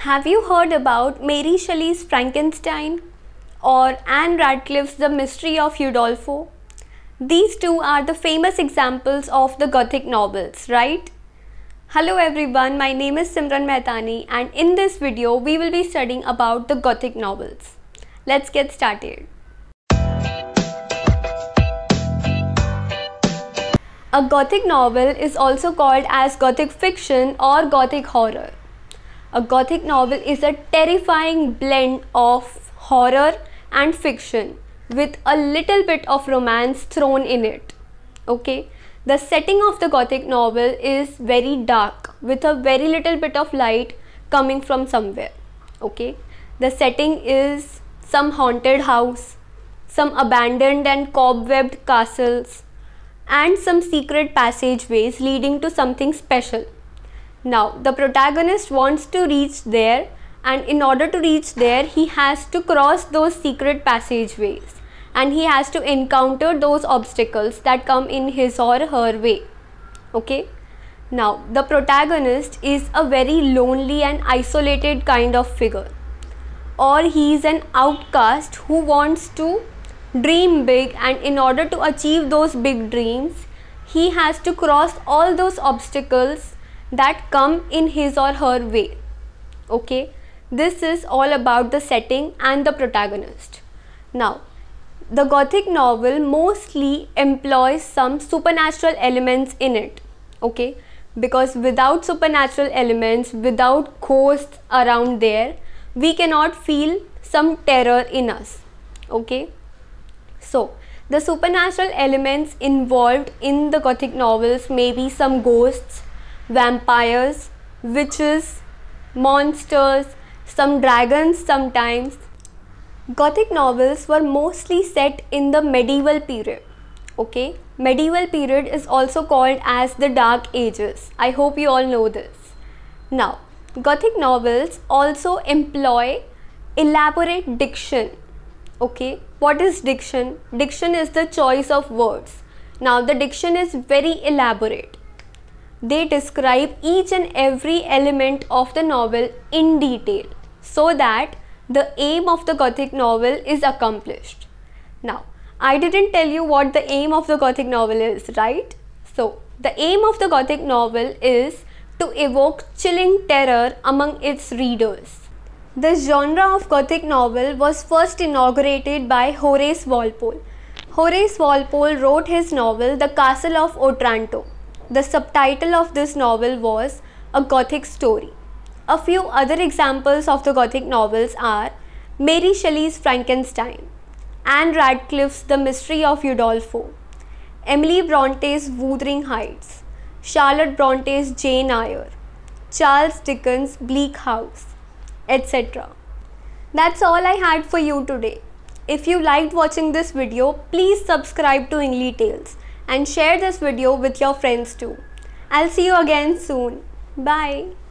Have you heard about Mary Shelley's Frankenstein or Anne Radcliffe's The Mystery of Udolpho? These two are the famous examples of the Gothic novels, right? Hello everyone, my name is Simran Mehtani, and in this video we will be studying about the Gothic novels. Let's get started. A Gothic novel is also called as Gothic fiction or Gothic horror. A gothic novel is a terrifying blend of horror and fiction with a little bit of romance thrown in it. Okay. The setting of the gothic novel is very dark with a very little bit of light coming from somewhere. Okay. The setting is some haunted house, some abandoned and cobwebbed castles, and some secret passageways leading to something special. Now the protagonist wants to reach there and in order to reach there he has to cross those secret passageways and he has to encounter those obstacles that come in his or her way. Okay. Now the protagonist is a very lonely and isolated kind of figure or he is an outcast who wants to dream big and in order to achieve those big dreams he has to cross all those obstacles that come in his or her way. Okay, this is all about the setting and the protagonist. Now, the Gothic novel mostly employs some supernatural elements in it. Okay, because without supernatural elements, without ghosts around there, we cannot feel some terror in us. Okay, so the supernatural elements involved in the Gothic novels may be some ghosts, vampires, witches, monsters, some dragons sometimes. Gothic novels were mostly set in the medieval period. Okay, medieval period is also called as the Dark Ages. I hope you all know this. Now, Gothic novels also employ elaborate diction. Okay, what is diction? Diction is the choice of words. Now, the diction is very elaborate they describe each and every element of the novel in detail so that the aim of the Gothic novel is accomplished. Now, I didn't tell you what the aim of the Gothic novel is, right? So, the aim of the Gothic novel is to evoke chilling terror among its readers. The genre of Gothic novel was first inaugurated by Horace Walpole. Horace Walpole wrote his novel The Castle of Otranto the subtitle of this novel was A Gothic Story. A few other examples of the Gothic novels are Mary Shelley's Frankenstein, Anne Radcliffe's The Mystery of Udolpho, Emily Bronte's Wuthering Heights, Charlotte Bronte's Jane Eyre, Charles Dickens' Bleak House, etc. That's all I had for you today. If you liked watching this video, please subscribe to Ingly Tales and share this video with your friends too. I'll see you again soon. Bye.